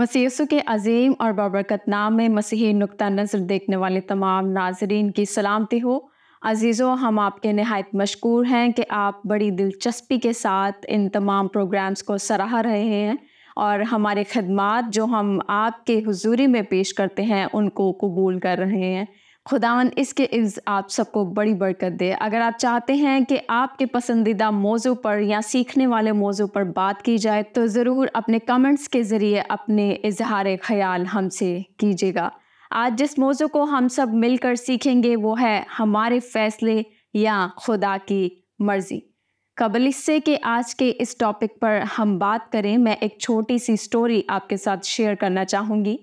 مسیسو کے عظیم اور بابرکت نام میں مسیحی نقطہ نظر دیکھنے والے تمام ناظرین کی سلامتی ہو عزیز و ہم آپ کے نہایت مشکور ہیں کہ آپ بڑی دلچسپی کے ساتھ ان تمام پروگرامز کو سراہ رہے ہیں اور ہمارے خدمات جو ہم آپ کے حضوری میں پیش کرتے ہیں ان کو قبول کر رہے ہیں خداون اس کے عز آپ سب کو بڑی برکت دے اگر آپ چاہتے ہیں کہ آپ کے پسندیدہ موضوع پر یا سیکھنے والے موضوع پر بات کی جائے تو ضرور اپنے کمنٹس کے ذریعے اپنے اظہار خیال ہم سے کیجیے گا آج جس موضوع کو ہم سب مل کر سیکھیں گے وہ ہے ہمارے فیصلے یا خدا کی مرضی قبل اس سے کہ آج کے اس ٹاپک پر ہم بات کریں میں ایک چھوٹی سی سٹوری آپ کے ساتھ شیئر کرنا چاہوں گی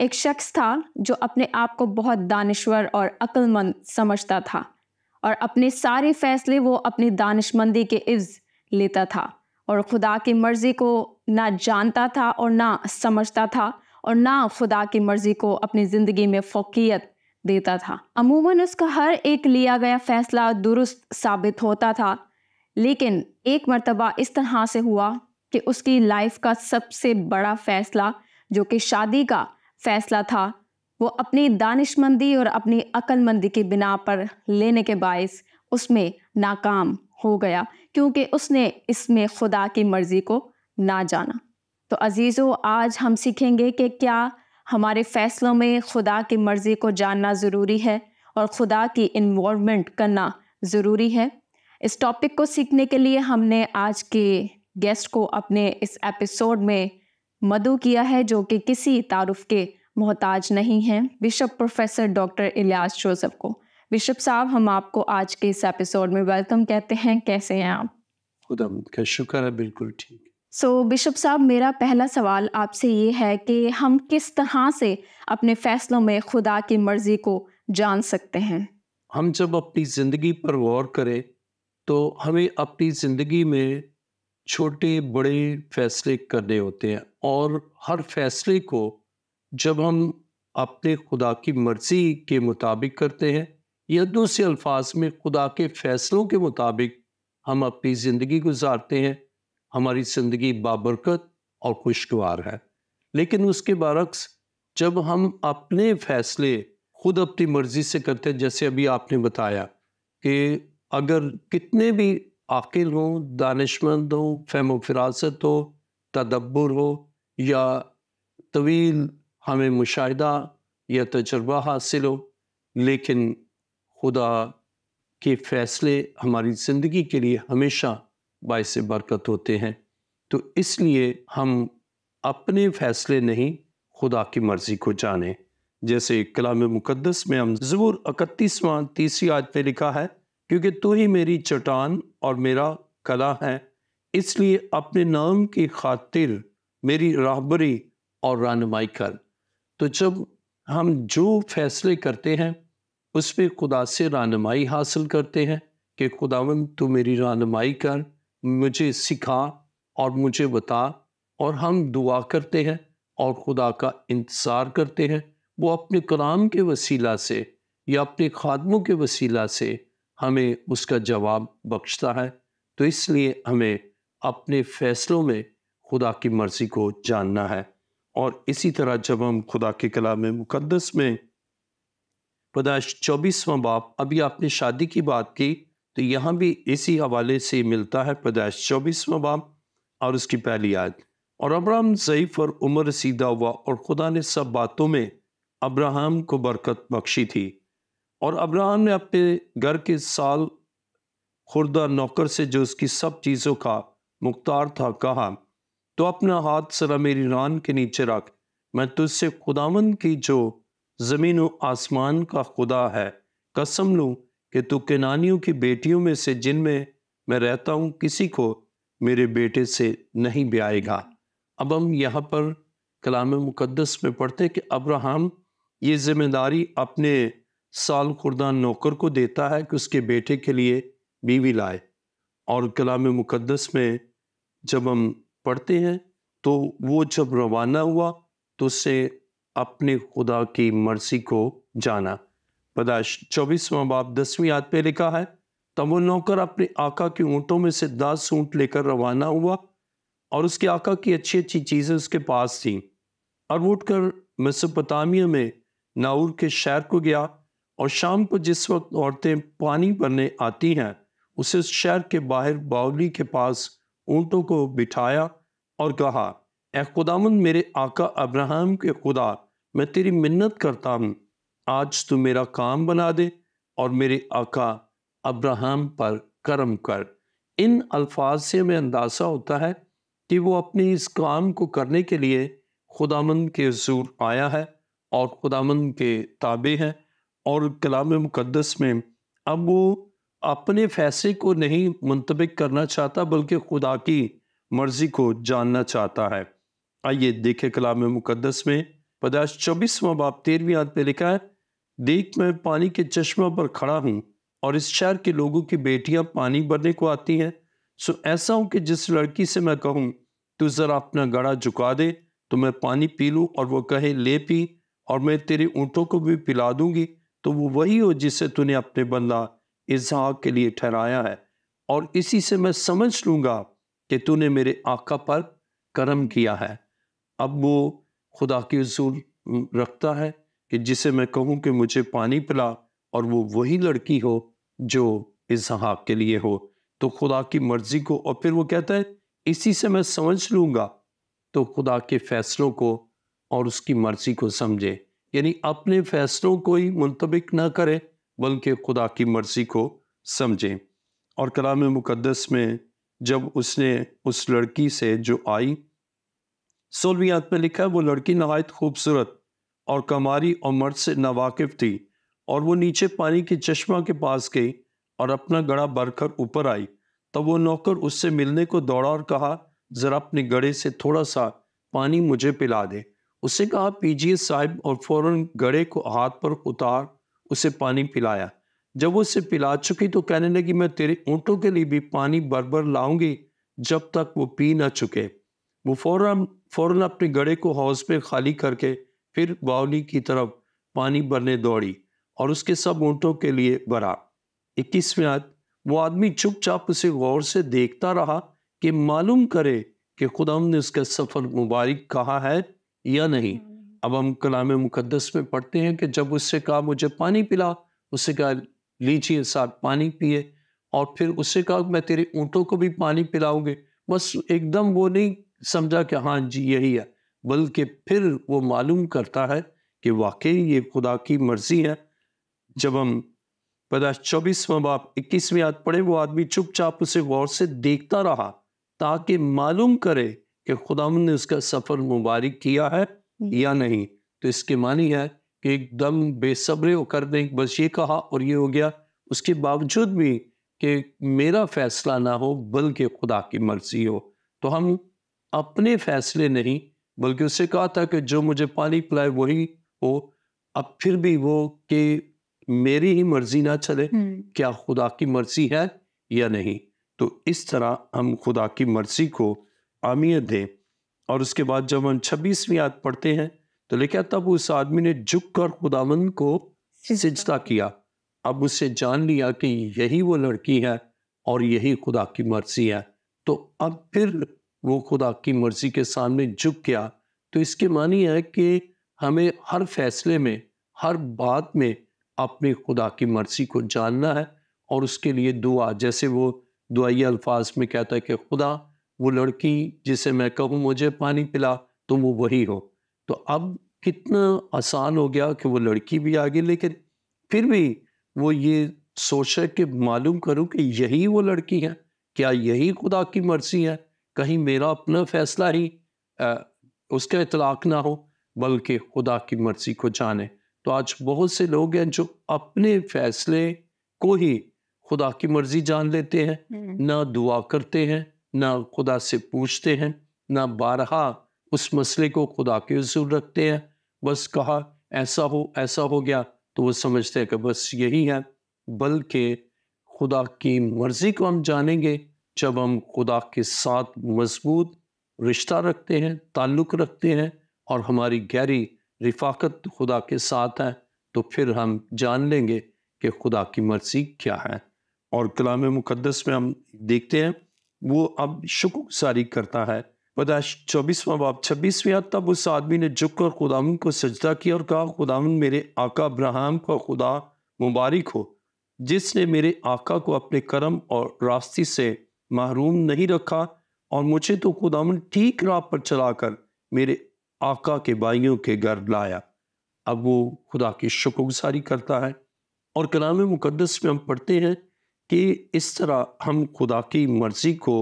ایک شخص تھا جو اپنے آپ کو بہت دانشور اور عقل مند سمجھتا تھا اور اپنے سارے فیصلے وہ اپنی دانش مندی کے عز لیتا تھا اور خدا کی مرضی کو نہ جانتا تھا اور نہ سمجھتا تھا اور نہ خدا کی مرضی کو اپنی زندگی میں فوقیت دیتا تھا عموماً اس کا ہر ایک لیا گیا فیصلہ درست ثابت ہوتا تھا لیکن ایک مرتبہ اس طرح سے ہوا کہ اس کی لائف کا سب سے بڑا فیصلہ جو کہ شادی کا فیصلہ تھا وہ اپنی دانش مندی اور اپنی عقل مندی کی بنا پر لینے کے باعث اس میں ناکام ہو گیا کیونکہ اس نے اس میں خدا کی مرضی کو نہ جانا تو عزیزو آج ہم سیکھیں گے کہ کیا ہمارے فیصلوں میں خدا کی مرضی کو جاننا ضروری ہے اور خدا کی انوالومنٹ کرنا ضروری ہے اس ٹاپک کو سیکھنے کے لیے ہم نے آج کے گیسٹ کو اپنے اس ایپیسوڈ میں مدعو کیا ہے جو کہ کسی تعارف کے محتاج نہیں ہیں bishop professor doctor Ilyas Joseph کو بشپ صاحب ہم آپ کو آج کے اس ایپیسوڈ میں ویلکم کہتے ہیں کیسے ہیں آپ خدا کا شکر ہے بالکل ٹھیک سو بشپ صاحب میرا پہلا سوال آپ سے یہ ہے کہ ہم کس طرح سے اپنے فیصلوں میں خدا کی مرضی کو جان سکتے ہیں ہم جب اپنی زندگی پر غور کریں تو ہمیں اپنی زندگی میں چھوٹے بڑے فیصلے کرنے ہوتے ہیں اور ہر فیصلے کو جب ہم اپنے خدا کی مرضی کے مطابق کرتے ہیں یا دوسرے الفاظ میں خدا کے فیصلوں کے مطابق ہم اپنی زندگی گزارتے ہیں ہماری زندگی بابرکت اور خوشگوار ہے لیکن اس کے برعکس جب ہم اپنے فیصلے خود اپنی مرضی سے کرتے ہیں جیسے ابھی آپ نے بتایا کہ اگر کتنے بھی عاقل ہوں دانشمند ہوں فہم و فراست ہو تدبر ہو یا طویل ہمیں مشاہدہ یا تجربہ حاصل ہو لیکن خدا کے فیصلے ہماری زندگی کے لیے ہمیشہ باعث برکت ہوتے ہیں تو اس لیے ہم اپنے فیصلے نہیں خدا کی مرضی کو جانیں جیسے کلام مقدس میں ہم ضرور اکتیسواں تیسری آج پہ لکھا ہے کیونکہ تو ہی میری چٹان اور میرا کلا ہے اس لیے اپنے نام کی خاطر میری راہبری اور رانمائی کر تو جب ہم جو فیصلے کرتے ہیں اس پہ خدا سے رانمائی حاصل کرتے ہیں کہ خداون تو میری رانمائی کر مجھے سکھا اور مجھے بتا اور ہم دعا کرتے ہیں اور خدا کا انتظار کرتے ہیں وہ اپنے کلام کے وسیلہ سے یا اپنے خادموں کے وسیلہ سے ہمیں اس کا جواب بخشتا ہے تو اس لیے ہمیں اپنے فیصلوں میں خدا کی مرضی کو جاننا ہے اور اسی طرح جب ہم خدا کے کلام مقدس میں پیدائش چوبیسواں باپ ابھی آپ نے شادی کی بات کی تو یہاں بھی اسی حوالے سے ملتا ہے پیدائش چوبیسواں باپ اور اس کی پہلی آیت اور ابراہم ضعیف اور عمر رسیدہ ہوا اور خدا نے سب باتوں میں ابراہم کو برکت بخشی تھی اور ابراہم نے اپنے گھر کے سال خوردہ نوکر سے جو اس کی سب چیزوں کا مختار تھا کہا تو اپنا ہاتھ سرا میری ران کے نیچے رکھ میں تجھ سے خداون کی جو زمین و آسمان کا خدا ہے قسم لوں کہ تو کنانیوں کی بیٹیوں میں سے جن میں میں رہتا ہوں کسی کو میرے بیٹے سے نہیں بیائے گا اب ہم یہاں پر کلام مقدس میں پڑھتے کہ ابراہم یہ ذمہ داری اپنے سال خوردہ نوکر کو دیتا ہے کہ اس کے بیٹے کے لیے بیوی لائے اور کلام مقدس میں جب ہم پڑھتے ہیں تو وہ جب روانہ ہوا تو اس سے اپنے خدا کی مرضی کو جانا پیداش چوبیسواں باب دسویں یاد پہ لکھا ہے تب وہ نوکر اپنے آقا کی اونٹوں میں سے داس اونٹ لے کر روانہ ہوا اور اس کے آقا کی اچھی اچھی چیزیں اس کے پاس تھیں اور وہ اٹھ کر مصامیہ میں ناور کے شہر کو گیا اور شام کو جس وقت عورتیں پانی بھرنے آتی ہیں اسے شہر کے باہر باولی کے پاس اونٹوں کو بٹھایا اور کہا اے خدامند میرے آقا ابراہم کے خدا میں تیری منت کرتا ہوں آج تو میرا کام بنا دے اور میرے آقا ابراہم پر کرم کر ان الفاظ سے میں اندازہ ہوتا ہے کہ وہ اپنے اس کام کو کرنے کے لیے خدامن کے حضور آیا ہے اور خدامند کے تابع ہیں اور کلام مقدس میں اب وہ اپنے فیصلے کو نہیں منطبق کرنا چاہتا بلکہ خدا کی مرضی کو جاننا چاہتا ہے آئیے دیکھیں کلام مقدس میں پداش چوبیسواں باپ تیرہویں یاد پہ لکھا ہے دیکھ میں پانی کے چشمہ پر کھڑا ہوں اور اس شہر کے لوگوں کی بیٹیاں پانی بھرنے کو آتی ہیں سو ایسا ہوں کہ جس لڑکی سے میں کہوں تو ذرا اپنا گڑا جھکا دے تو میں پانی پی لوں اور وہ کہے لے پی اور میں تیرے اونٹوں کو بھی پلا دوں گی تو وہ وہی ہو جسے تو نے اپنے بندہ اظہاق کے لیے ٹھہرایا ہے اور اسی سے میں سمجھ لوں گا کہ تو نے میرے آقا پر کرم کیا ہے اب وہ خدا کی اصول رکھتا ہے کہ جسے میں کہوں کہ مجھے پانی پلا اور وہ وہی لڑکی ہو جو اظہاق کے لیے ہو تو خدا کی مرضی کو اور پھر وہ کہتا ہے اسی سے میں سمجھ لوں گا تو خدا کے فیصلوں کو اور اس کی مرضی کو سمجھے یعنی اپنے فیصلوں کو ہی منطبق نہ کریں بلکہ خدا کی مرضی کو سمجھیں اور کلام مقدس میں جب اس نے اس لڑکی سے جو آئی سولویات میں لکھا ہے وہ لڑکی نہایت خوبصورت اور کماری اور مرد سے ناواقف تھی اور وہ نیچے پانی کے چشمہ کے پاس گئی اور اپنا گڑا بھر کر اوپر آئی تب وہ نوکر اس سے ملنے کو دوڑا اور کہا ذرا اپنے گڑے سے تھوڑا سا پانی مجھے پلا دے اسے کہا پی جی صاحب اور فوراً گڑے کو ہاتھ پر اتار اسے پانی پلایا جب وہ اسے پلا چکی تو کہنے لگی میں تیرے اونٹوں کے لیے بھی پانی بر بر لاؤں گی جب تک وہ پی نہ چکے وہ فوراً فوراً اپنے گڑے کو حوض پہ خالی کر کے پھر باؤلی کی طرف پانی بھرنے دوڑی اور اس کے سب اونٹوں کے لیے بھرا اکیسویات وہ آدمی چپ چاپ اسے غور سے دیکھتا رہا کہ معلوم کرے کہ خدا نے اس کا سفر مبارک کہا ہے یا نہیں اب ہم کلام مقدس میں پڑھتے ہیں کہ جب اس سے کہا مجھے پانی پلا اس سے کہا لیچی ساتھ پانی پیے اور پھر اس سے کہا میں تیرے اونٹوں کو بھی پانی پلاؤں گے بس ایک دم وہ نہیں سمجھا کہ ہاں جی یہی ہے بلکہ پھر وہ معلوم کرتا ہے کہ واقعی یہ خدا کی مرضی ہے جب ہم پیداش چوبیس میں باپ اکیسویں یاد پڑھے وہ آدمی چپ چاپ اسے غور سے دیکھتا رہا تاکہ معلوم کرے کہ خدا نے اس کا سفر مبارک کیا ہے یا نہیں تو اس کے معنی ہے کہ ایک دم بے صبر ہو کر دیں بس یہ کہا اور یہ ہو گیا اس کے باوجود بھی کہ میرا فیصلہ نہ ہو بلکہ خدا کی مرضی ہو تو ہم اپنے فیصلے نہیں بلکہ اس سے کہا تھا کہ جو مجھے پانی پلائے وہی ہو اب پھر بھی وہ کہ میری ہی مرضی نہ چلے کیا خدا کی مرضی ہے یا نہیں تو اس طرح ہم خدا کی مرضی کو اہمیت دیں اور اس کے بعد جب ہم چھبیسویں آیت پڑھتے ہیں تو لکھا تب اس آدمی نے جھک کر خداون کو سجدہ کیا اب اسے جان لیا کہ یہی وہ لڑکی ہے اور یہی خدا کی مرضی ہے تو اب پھر وہ خدا کی مرضی کے سامنے جھک گیا تو اس کے معنی ہے کہ ہمیں ہر فیصلے میں ہر بات میں اپنے خدا کی مرضی کو جاننا ہے اور اس کے لیے دعا جیسے وہ دعائی الفاظ میں کہتا ہے کہ خدا وہ لڑکی جسے میں کہوں مجھے پانی پلا تو وہ وہی ہو تو اب کتنا آسان ہو گیا کہ وہ لڑکی بھی آگے لیکن پھر بھی وہ یہ سوچے کہ معلوم کروں کہ یہی وہ لڑکی ہے کیا یہی خدا کی مرضی ہے کہیں میرا اپنا فیصلہ ہی اس کا اطلاق نہ ہو بلکہ خدا کی مرضی کو جانے تو آج بہت سے لوگ ہیں جو اپنے فیصلے کو ہی خدا کی مرضی جان لیتے ہیں نہ دعا کرتے ہیں نہ خدا سے پوچھتے ہیں نہ بارہا اس مسئلے کو خدا کے حضور رکھتے ہیں بس کہا ایسا ہو ایسا ہو گیا تو وہ سمجھتے ہیں کہ بس یہی ہے بلکہ خدا کی مرضی کو ہم جانیں گے جب ہم خدا کے ساتھ مضبوط رشتہ رکھتے ہیں تعلق رکھتے ہیں اور ہماری گہری رفاقت خدا کے ساتھ ہے تو پھر ہم جان لیں گے کہ خدا کی مرضی کیا ہے اور کلام مقدس میں ہم دیکھتے ہیں وہ اب شکو ساری کرتا ہے بتاش چوبیسواں باپ چھبیسویں تب اس آدمی نے جھک کر خداون کو سجدہ کیا اور کہا خداون میرے آقا ابراہم کا خدا مبارک ہو جس نے میرے آقا کو اپنے کرم اور راستے سے محروم نہیں رکھا اور مجھے تو خداون ٹھیک راہ پر چلا کر میرے آقا کے بھائیوں کے گھر لایا اب وہ خدا کی شکر گزاری کرتا ہے اور کلام مقدس میں ہم پڑھتے ہیں کہ اس طرح ہم خدا کی مرضی کو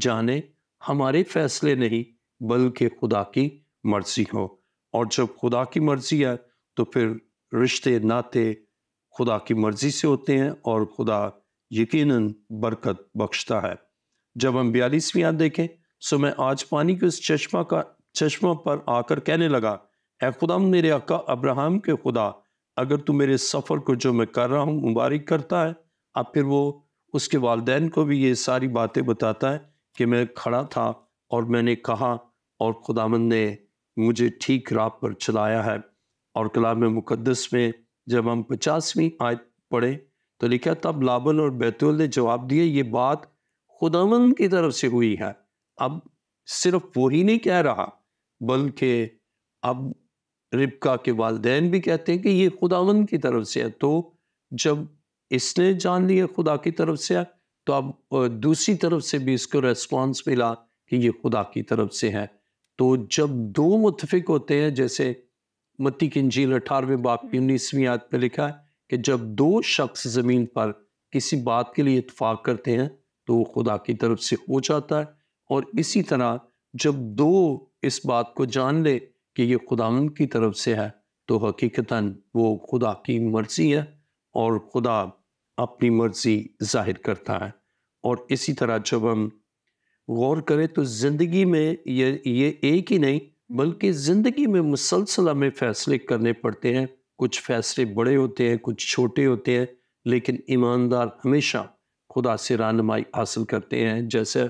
جانے ہمارے فیصلے نہیں بلکہ خدا کی مرضی ہو اور جب خدا کی مرضی ہے تو پھر رشتے ناتے خدا کی مرضی سے ہوتے ہیں اور خدا یقیناً برکت بخشتا ہے جب ہم بیالیسویں یاد دیکھیں سو میں آج پانی کے اس چشمہ کا چشمہ پر آ کر کہنے لگا اے خدا میرے آقا ابراہم کے خدا اگر تو میرے سفر کو جو میں کر رہا ہوں مبارک کرتا ہے اب پھر وہ اس کے والدین کو بھی یہ ساری باتیں بتاتا ہے کہ میں کھڑا تھا اور میں نے کہا اور خدا مند نے مجھے ٹھیک راہ پر چلایا ہے اور کلام مقدس میں جب ہم پچاسویں آیت پڑھیں تو لکھا تب لابن اور بیتول نے جواب دیا یہ بات خداون کی طرف سے ہوئی ہے اب صرف وہی نہیں کہہ رہا بلکہ اب ربکا کے والدین بھی کہتے ہیں کہ یہ خداون کی طرف سے ہے تو جب اس نے جان لیا خدا کی طرف سے تو اب دوسری طرف سے بھی اس کو ریسپانس ملا کہ یہ خدا کی طرف سے ہے تو جب دو متفق ہوتے ہیں جیسے متی کنجیل اٹھارہویں باپ کی انیسویں یاد پہ لکھا ہے کہ جب دو شخص زمین پر کسی بات کے لیے اتفاق کرتے ہیں تو وہ خدا کی طرف سے ہو جاتا ہے اور اسی طرح جب دو اس بات کو جان لے کہ یہ خدا کی طرف سے ہے تو حقیقتاً وہ خدا کی مرضی ہے اور خدا اپنی مرضی ظاہر کرتا ہے اور اسی طرح جب ہم غور کریں تو زندگی میں یہ یہ ایک ہی نہیں بلکہ زندگی میں مسلسل ہمیں فیصلے کرنے پڑتے ہیں کچھ فیصلے بڑے ہوتے ہیں کچھ چھوٹے ہوتے ہیں لیکن ایماندار ہمیشہ خدا سے رانمائی حاصل کرتے ہیں جیسے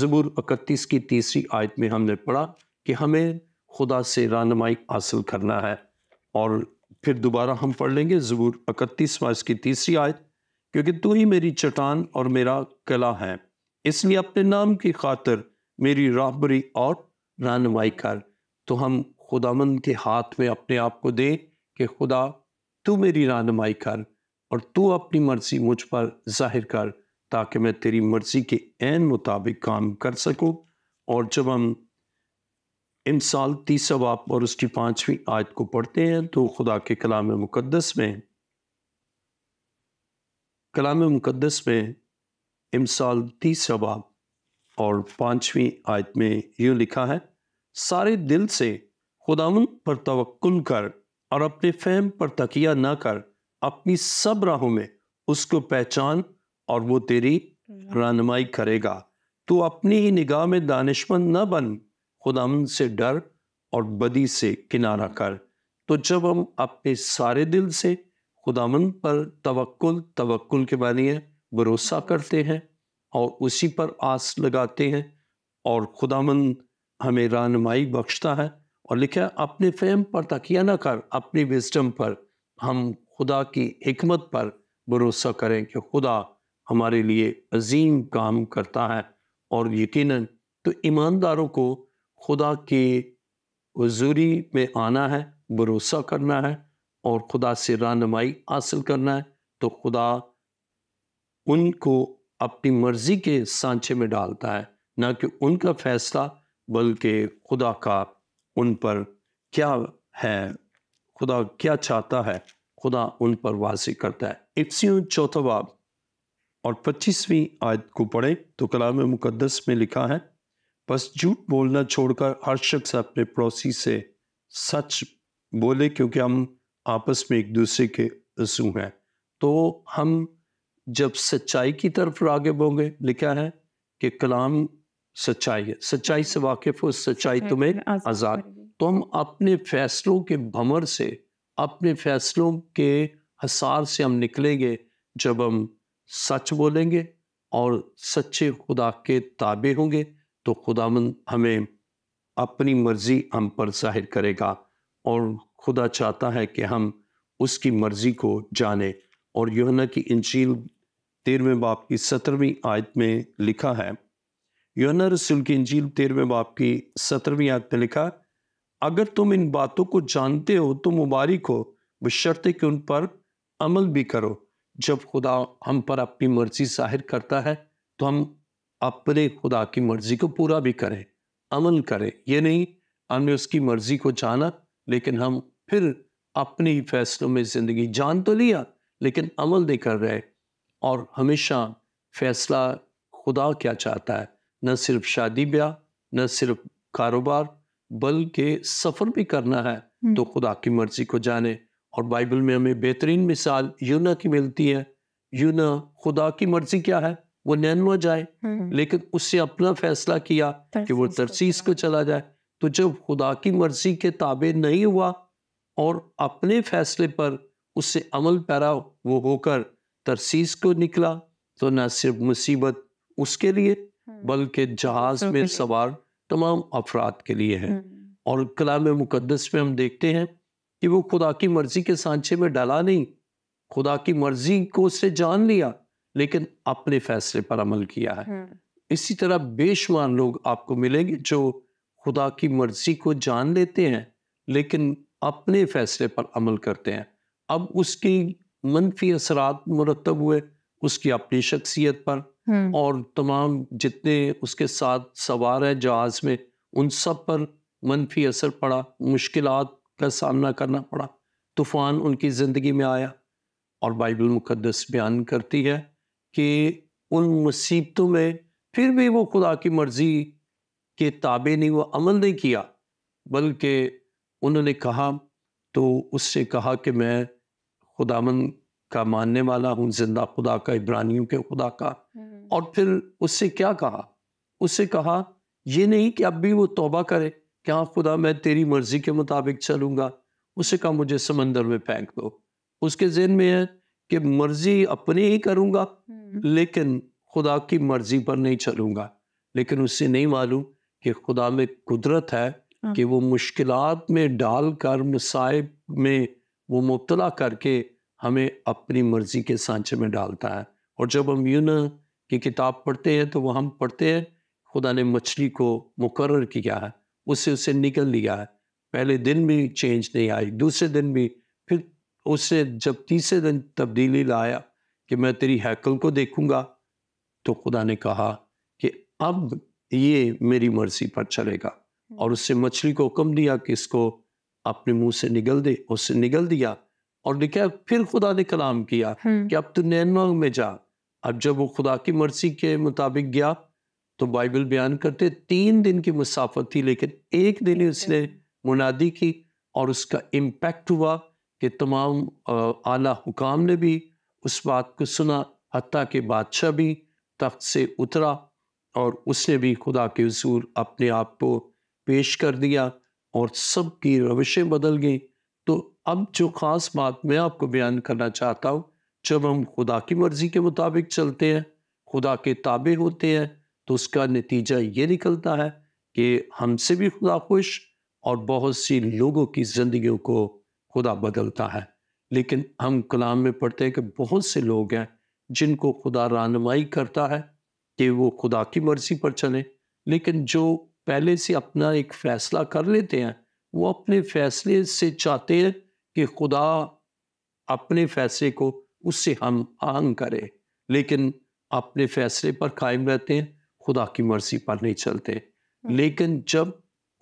زبور اکتیس کی تیسری آیت میں ہم نے پڑھا کہ ہمیں خدا سے رانمائی حاصل کرنا ہے اور پھر دوبارہ ہم پڑھ لیں گے زبور اکتیس میں کی تیسری آیت کیونکہ تو ہی میری چٹان اور میرا قلعہ ہے اس لیے اپنے نام کی خاطر میری رابری اور رہنمائی کر تو ہم خدا مند کے ہاتھ میں اپنے آپ کو دیں کہ خدا تو میری رہنمائی کر اور تو اپنی مرضی مجھ پر ظاہر کر تاکہ میں تیری مرضی کے عین مطابق کام کر سکوں اور جب ہم امسال تیسرا باپ اور اس کی پانچویں آیت کو پڑھتے ہیں تو خدا کے کلام مقدس میں کلام مقدس میں امسال امسالتی باب اور پانچویں آیت میں یوں لکھا ہے سارے دل سے خداون پر توکل کر اور اپنے فہم پر تکیہ نہ کر اپنی سب راہوں میں اس کو پہچان اور وہ تیری رہنمائی کرے گا تو اپنی ہی نگاہ میں دانشمند نہ بن خداون سے ڈر اور بدی سے کنارہ کر تو جب ہم اپنے سارے دل سے خداون پر توقل توقل کے بارے بھروسہ کرتے ہیں اور اسی پر آس لگاتے ہیں اور خداون ہمیں رانمائی بخشتا ہے اور لکھا اپنے فہم پر تکیہ نہ کر اپنی وزڈم پر ہم خدا کی حکمت پر بھروسہ کریں کہ خدا ہمارے لیے عظیم کام کرتا ہے اور یقیناً تو ایمانداروں کو خدا کی حضوری میں آنا ہے بھروسہ کرنا ہے اور خدا سے رہنمائی حاصل کرنا ہے تو خدا ان کو اپنی مرضی کے سانچے میں ڈالتا ہے نہ کہ ان کا فیصلہ بلکہ خدا کا ان پر کیا ہے خدا کیا چاہتا ہے خدا ان پر واضح کرتا ہے افسیوں چوتھا باب اور پچیسویں آیت کو پڑھیں تو کلام مقدس میں لکھا ہے بس جھوٹ بولنا چھوڑ کر ہر شخص اپنے پڑوسی سے سچ بولے کیونکہ ہم آپس میں ایک دوسرے کے ہیں تو ہم جب سچائی کی طرف راگب ہوں گے لکھا ہے کہ کلام سچائی ہے سچائی سے واقف ہو سچائی ہاں، تمہیں آزاد تو ہم اپنے فیصلوں کے بھمر سے اپنے فیصلوں کے حسار سے ہم نکلیں گے جب ہم سچ بولیں گے اور سچے خدا کے تابع ہوں گے تو خدا مند ہمیں اپنی مرضی ہم پر ظاہر کرے گا اور خدا چاہتا ہے کہ ہم اس کی مرضی کو جانیں اور یوہنا کی انجیل تیرویں باپ کی سترویں آیت میں لکھا ہے یونا رسول کی انجیل تیرویں باپ کی سترویں آیت میں لکھا اگر تم ان باتوں کو جانتے ہو تو مبارک ہو بشرط کہ ان پر عمل بھی کرو جب خدا ہم پر اپنی مرضی ظاہر کرتا ہے تو ہم اپنے خدا کی مرضی کو پورا بھی کریں عمل کریں یہ نہیں ہم نے اس کی مرضی کو جانا لیکن ہم پھر اپنی فیصلوں میں زندگی جان تو لیا لیکن عمل نہیں کر رہے اور ہمیشہ فیصلہ خدا کیا چاہتا ہے نہ صرف شادی بیاہ نہ صرف کاروبار بلکہ سفر بھی کرنا ہے تو خدا کی مرضی کو جانے اور بائبل میں ہمیں بہترین مثال یونا کی ملتی ہے یونا خدا کی مرضی کیا ہے وہ نینوا جائے لیکن اس سے اپنا فیصلہ کیا کہ وہ ترسیس کو چلا جائے تو جب خدا کی مرضی کے تابع نہیں ہوا اور اپنے فیصلے پر اس سے عمل پیرا وہ ہو کر ترسیز کو نکلا تو نہ صرف مصیبت اس کے لیے بلکہ جہاز میں سوار تمام افراد کے لیے ہے اور کلام مقدس میں ہم دیکھتے ہیں کہ وہ خدا کی مرضی کے سانچے میں ڈالا نہیں خدا کی مرضی کو اس نے جان لیا لیکن اپنے فیصلے پر عمل کیا ہے اسی طرح بے شمار لوگ آپ کو ملیں گے جو خدا کی مرضی کو جان لیتے ہیں لیکن اپنے فیصلے پر عمل کرتے ہیں اب اس کی منفی اثرات مرتب ہوئے اس کی اپنی شخصیت پر اور تمام جتنے اس کے ساتھ سوار ہیں جہاز میں ان سب پر منفی اثر پڑا مشکلات کا سامنا کرنا پڑا طوفان ان کی زندگی میں آیا اور بائبل مقدس بیان کرتی ہے کہ ان مصیبتوں میں پھر بھی وہ خدا کی مرضی کے تابع نہیں وہ عمل نہیں کیا بلکہ انہوں نے کہا تو اس سے کہا کہ میں خدا من کا ماننے والا ہوں زندہ خدا کا عبرانیوں کے خدا کا اور پھر اس سے کیا کہا اس سے کہا یہ نہیں کہ اب بھی وہ توبہ کرے کہ ہاں خدا میں تیری مرضی کے مطابق چلوں گا اس سے کہا مجھے سمندر میں پھینک دو اس کے ذہن میں ہے کہ مرضی اپنے ہی کروں گا لیکن خدا کی مرضی پر نہیں چلوں گا لیکن اس سے نہیں معلوم کہ خدا میں قدرت ہے ہاں۔ کہ وہ مشکلات میں ڈال کر مصائب میں وہ مبتلا کر کے ہمیں اپنی مرضی کے سانچے میں ڈالتا ہے اور جب ہم یوں کی کتاب پڑھتے ہیں تو وہ ہم پڑھتے ہیں خدا نے مچھلی کو مقرر کیا ہے اس سے اسے نکل لیا ہے پہلے دن بھی چینج نہیں آئی دوسرے دن بھی پھر اسے جب تیسرے دن تبدیلی لایا کہ میں تیری ہیکل کو دیکھوں گا تو خدا نے کہا کہ اب یہ میری مرضی پر چلے گا اور اس سے مچھلی کو حکم دیا کہ اس کو اپنے منہ سے نگل دے اس سے نگل دیا اور لکھا پھر خدا نے کلام کیا کہ اب تو نین میں جا اب جب وہ خدا کی مرضی کے مطابق گیا تو بائبل بیان کرتے تین دن کی مسافت تھی لیکن ایک دن ہی اس نے منادی کی اور اس کا امپیکٹ ہوا کہ تمام اعلیٰ حکام نے بھی اس بات کو سنا حتیٰ کہ بادشاہ بھی تخت سے اترا اور اس نے بھی خدا کے حصول اپنے آپ کو پیش کر دیا اور سب کی روشیں بدل گئیں تو اب جو خاص بات میں آپ کو بیان کرنا چاہتا ہوں جب ہم خدا کی مرضی کے مطابق چلتے ہیں خدا کے تابع ہوتے ہیں تو اس کا نتیجہ یہ نکلتا ہے کہ ہم سے بھی خدا خوش اور بہت سی لوگوں کی زندگیوں کو خدا بدلتا ہے لیکن ہم کلام میں پڑھتے ہیں کہ بہت سے لوگ ہیں جن کو خدا رانمائی کرتا ہے کہ وہ خدا کی مرضی پر چلیں لیکن جو پہلے سے اپنا ایک فیصلہ کر لیتے ہیں وہ اپنے فیصلے سے چاہتے ہیں کہ خدا اپنے فیصلے کو اس سے ہم آنگ کرے لیکن اپنے فیصلے پر قائم رہتے ہیں خدا کی مرضی پر نہیں چلتے لیکن جب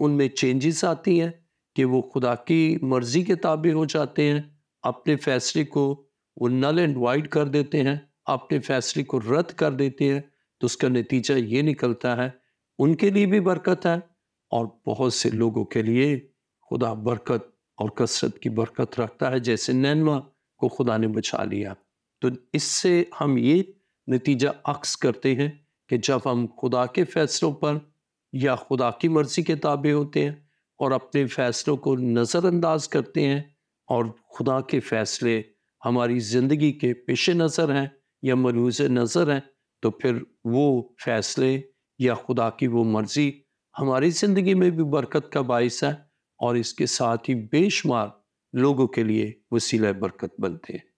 ان میں چینجز آتی ہیں کہ وہ خدا کی مرضی کے تابع ہو جاتے ہیں اپنے فیصلے کو وہ نل اینڈ وائڈ کر دیتے ہیں اپنے فیصلے کو رد کر دیتے ہیں تو اس کا نتیجہ یہ نکلتا ہے ان کے لیے بھی برکت ہے اور بہت سے لوگوں کے لیے خدا برکت اور کثرت کی برکت رکھتا ہے جیسے نینوا کو خدا نے بچا لیا تو اس سے ہم یہ نتیجہ عکس کرتے ہیں کہ جب ہم خدا کے فیصلوں پر یا خدا کی مرضی کے تابع ہوتے ہیں اور اپنے فیصلوں کو نظر انداز کرتے ہیں اور خدا کے فیصلے ہماری زندگی کے پیش نظر ہیں یا ملوز نظر ہیں تو پھر وہ فیصلے یا خدا کی وہ مرضی ہماری زندگی میں بھی برکت کا باعث ہے اور اس کے ساتھ ہی بے شمار لوگوں کے کے لیے وسیلہ برکت بنتے ہیں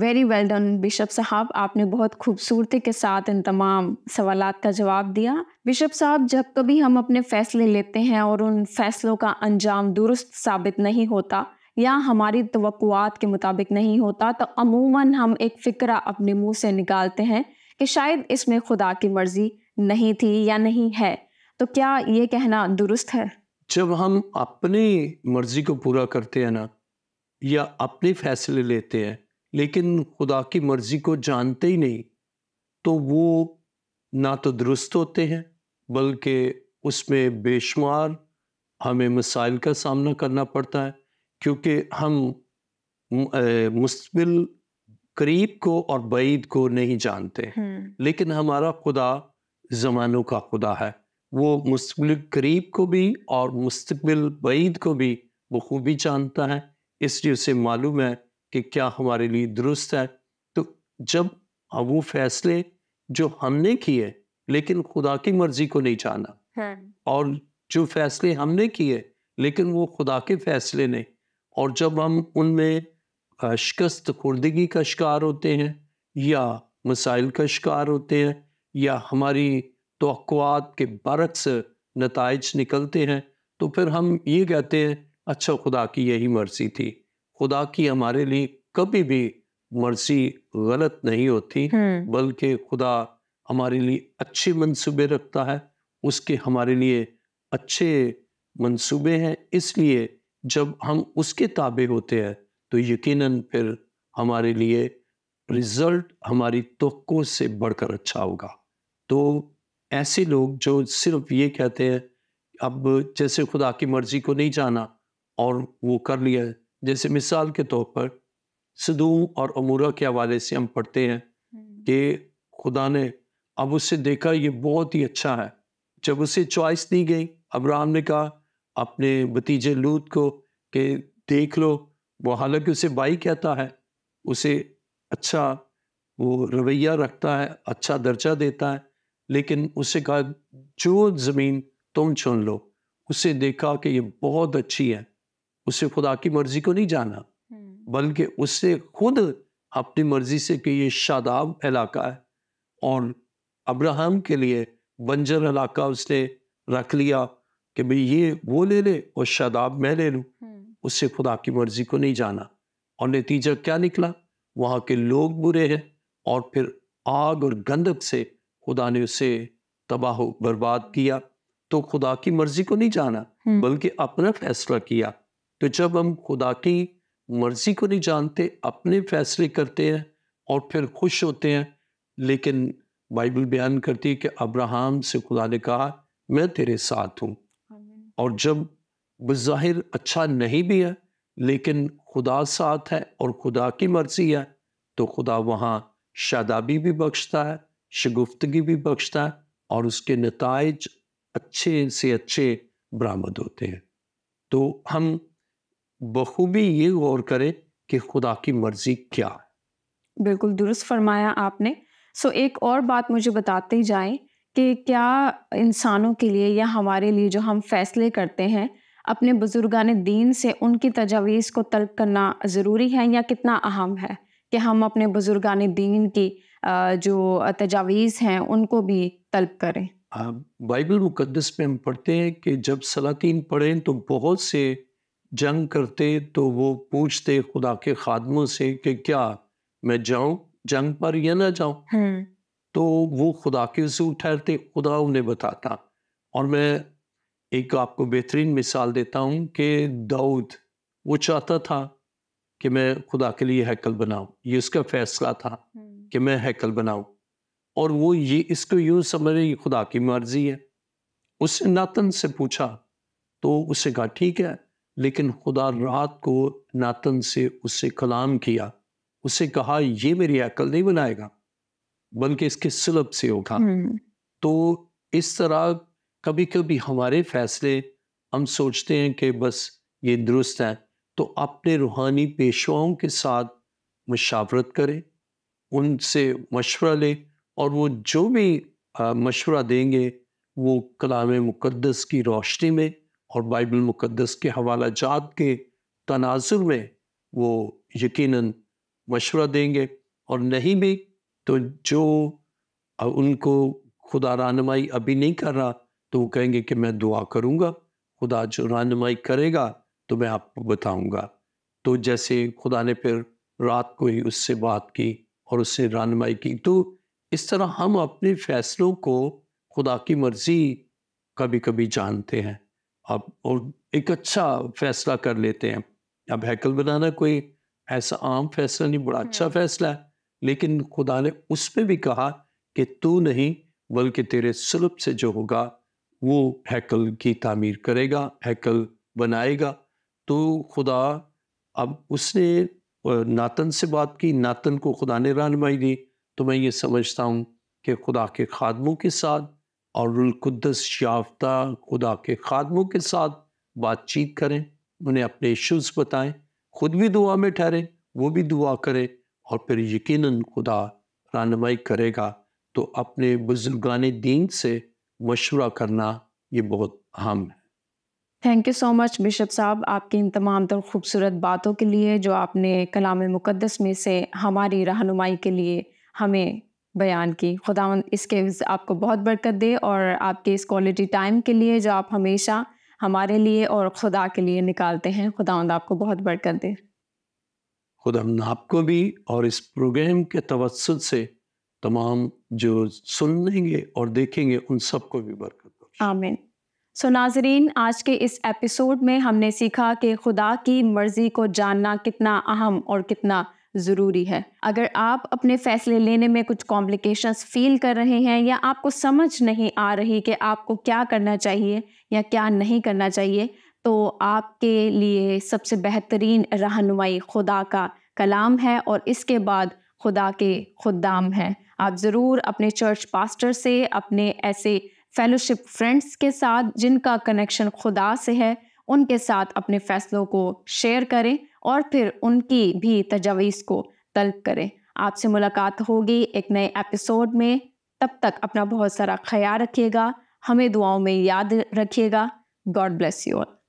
ویری ویل ڈن بشپ صاحب آپ نے بہت خوبصورتی ساتھ ان تمام سوالات کا جواب دیا بشپ صاحب جب کبھی ہم اپنے فیصلے لیتے ہیں اور ان فیصلوں کا انجام درست ثابت نہیں ہوتا یا ہماری توقعات کے مطابق نہیں ہوتا تو عموماً ہم ایک فکرہ اپنے منہ سے نکالتے ہیں کہ شاید اس میں خدا کی مرضی نہیں تھی یا نہیں ہے تو کیا یہ کہنا درست ہے جب ہم اپنی مرضی کو پورا کرتے ہیں نا یا اپنے فیصلے لیتے ہیں لیکن خدا کی مرضی کو جانتے ہی نہیں تو وہ نہ تو درست ہوتے ہیں بلکہ اس میں بے شمار ہمیں مسائل کا سامنا کرنا پڑتا ہے کیونکہ ہم مستقبل قریب کو اور بعید کو نہیں جانتے لیکن ہمارا خدا زمانوں کا خدا ہے وہ مستقبل قریب کو بھی اور مستقبل بعید کو بھی بخوبی جانتا ہے اس لیے اسے معلوم ہے کہ کیا ہمارے لیے درست ہے تو جب وہ فیصلے جو ہم نے کیے لیکن خدا کی مرضی کو نہیں جانا ہاں۔ اور جو فیصلے ہم نے کیے لیکن وہ خدا کے فیصلے نہیں اور جب ہم ان میں شکست خوردگی کا شکار ہوتے ہیں یا مسائل کا شکار ہوتے ہیں یا ہماری توقعات کے برعکس نتائج نکلتے ہیں تو پھر ہم یہ کہتے ہیں اچھا خدا کی یہی مرضی تھی خدا کی ہمارے لیے کبھی بھی مرضی غلط نہیں ہوتی بلکہ خدا ہمارے لیے اچھے منصوبے رکھتا ہے اس کے ہمارے لیے اچھے منصوبے ہیں اس لیے جب ہم اس کے تابع ہوتے ہیں تو یقیناً پھر ہمارے لیے رزلٹ ہماری توقع سے بڑھ کر اچھا ہوگا تو ایسے لوگ جو صرف یہ کہتے ہیں اب جیسے خدا کی مرضی کو نہیں جانا اور وہ کر لیا ہے جیسے مثال کے طور پر صدوم اور امورہ کے حوالے سے ہم پڑھتے ہیں کہ خدا نے اب اسے دیکھا یہ بہت ہی اچھا ہے جب اسے چوائس دی گئی ابراہم نے کہا اپنے بتیجے لوت کو کہ دیکھ لو وہ حالانکہ اسے بھائی کہتا ہے اسے اچھا وہ رویہ رکھتا ہے اچھا درجہ دیتا ہے لیکن اسے کہا جو زمین تم چن لو اسے دیکھا کہ یہ بہت اچھی ہے اسے خدا کی مرضی کو نہیں جانا بلکہ خود اپنی مرضی سے کہ یہ شاداب علاقہ ہے اور ابراہم کے لیے بنجر علاقہ اس نے رکھ لیا کہ بھئی یہ وہ لے لے اور شاداب میں لے لوں اس سے خدا کی مرضی کو نہیں جانا اور نتیجہ کیا نکلا وہاں کے لوگ برے ہیں اور پھر آگ اور گندک سے خدا نے اسے تباہ و برباد کیا تو خدا کی مرضی کو نہیں جانا بلکہ اپنا فیصلہ کیا تو جب ہم خدا کی مرضی کو نہیں جانتے اپنے فیصلے کرتے ہیں اور پھر خوش ہوتے ہیں لیکن بائبل بیان کرتی ہے کہ ابراہم سے خدا نے کہا میں تیرے ساتھ ہوں اور جب بظاہر اچھا نہیں بھی ہے لیکن خدا ساتھ ہے اور خدا کی مرضی ہے تو خدا وہاں شادابی بھی بخشتا ہے شگفتگی بھی بخشتا ہے اور اس کے نتائج اچھے سے اچھے برآمد ہوتے ہیں تو ہم بخوبی یہ غور کریں کہ خدا کی مرضی کیا ہے بالکل درست فرمایا آپ نے سو ایک اور بات مجھے بتاتے جائیں کہ کیا انسانوں کے لیے یا ہمارے لیے جو ہم فیصلے کرتے ہیں اپنے بزرگان دین سے ان کی تجاویز کو ترک کرنا ضروری ہے یا کتنا اہم ہے کہ ہم اپنے بزرگان دین کی جو تجاویز ہیں ان کو بھی طلب کریں بائبل مقدس میں ہم پڑھتے ہیں کہ جب سلاطین پڑھیں تو بہت سے جنگ کرتے تو وہ پوچھتے خدا کے خادموں سے کہ کیا میں جاؤں جنگ پر یا نہ جاؤں تو وہ خدا کے سے اٹھارتے خدا انہیں بتاتا اور میں ایک آپ کو بہترین مثال دیتا ہوں کہ داؤد وہ چاہتا تھا کہ میں خدا کے لیے حیکل بناؤں یہ اس کا فیصلہ تھا کہ میں ہیکل بناؤں اور وہ یہ اس کو یوں سمجھ رہے خدا کی مرضی ہے اس نے ناتن سے پوچھا تو اسے کہا ٹھیک ہے لیکن خدا رات کو ناتن سے اسے کلام کیا اسے کہا یہ میری عقل نہیں بنائے گا بلکہ اس کے سلب سے ہوگا تو اس طرح کبھی کبھی ہمارے فیصلے ہم سوچتے ہیں کہ بس یہ درست ہیں تو اپنے روحانی پیشواؤں کے ساتھ مشاورت کریں ان سے مشورہ لے اور وہ جو بھی مشورہ دیں گے وہ کلام مقدس کی روشنی میں اور بائبل مقدس کے حوالہ جات کے تناظر میں وہ یقیناً مشورہ دیں گے اور نہیں بھی تو جو ان کو خدا رانمائی ابھی نہیں کر رہا تو وہ کہیں گے کہ میں دعا کروں گا خدا جو رانمائی کرے گا تو میں آپ کو بتاؤں گا تو جیسے خدا نے پھر رات کو ہی اس سے بات کی اور اس نے رہنمائی کی تو اس طرح ہم اپنے فیصلوں کو خدا کی مرضی کبھی کبھی جانتے ہیں اب اور ایک اچھا فیصلہ کر لیتے ہیں اب ہیکل بنانا کوئی ایسا عام فیصلہ نہیں بڑا اچھا فیصلہ ہے لیکن خدا نے اس پہ بھی کہا کہ تو نہیں بلکہ تیرے سلب سے جو ہوگا وہ ہیکل کی تعمیر کرے گا ہیکل بنائے گا تو خدا اب اس نے ناتن سے بات کی ناتن کو خدا نے رہنمائی دی تو میں یہ سمجھتا ہوں کہ خدا کے خادموں کے ساتھ اور القدس یافتہ خدا کے خادموں کے ساتھ بات چیت کریں انہیں اپنے ایشوز بتائیں خود بھی دعا میں ٹھہریں وہ بھی دعا کریں اور پھر یقیناً خدا رہنمائی کرے گا تو اپنے بزرگان دین سے مشورہ کرنا یہ بہت اہم ہے thank you so much bishop صاحب آپ کی ان تمام تر خوبصورت باتوں کے لیے جو آپ نے کلام مقدس میں سے ہماری رہنمائی کے لیے ہمیں بیان کی خدا اس کے آپ کو بہت برکت دے اور آپ کے اس کوالٹی ٹائم کے لیے جو آپ ہمیشہ ہمارے لیے اور خدا کے لیے نکالتے ہیں خدا آپ کو بہت برکت دے خدا آپ کو بھی اور اس پروگرام کے توسط سے تمام جو سن گے اور دیکھیں گے ان سب کو بھی برکت آمین سو ناظرین آج کے اس ایپیسوڈ میں ہم نے سیکھا کہ خدا کی مرضی کو جاننا کتنا اہم اور کتنا ضروری ہے اگر آپ اپنے فیصلے لینے میں کچھ کمپلیکیشنس فیل کر رہے ہیں یا آپ کو سمجھ نہیں آ رہی کہ آپ کو کیا کرنا چاہیے یا کیا نہیں کرنا چاہیے تو آپ کے لیے سب سے بہترین رہنمائی خدا کا کلام ہے اور اس کے بعد خدا کے خدام ہیں آپ ضرور اپنے چرچ پاسٹر سے اپنے ایسے فیلوشپ فرینڈس کے ساتھ جن کا کنیکشن خدا سے ہے ان کے ساتھ اپنے فیصلوں کو شیئر کریں اور پھر ان کی بھی تجاویز کو طلب کریں آپ سے ملاقات ہوگی ایک نئے ایپیسوڈ میں تب تک اپنا بہت سارا خیال رکھیے گا ہمیں دعاؤں میں یاد رکھیے گا گاڈ بلیس یو آل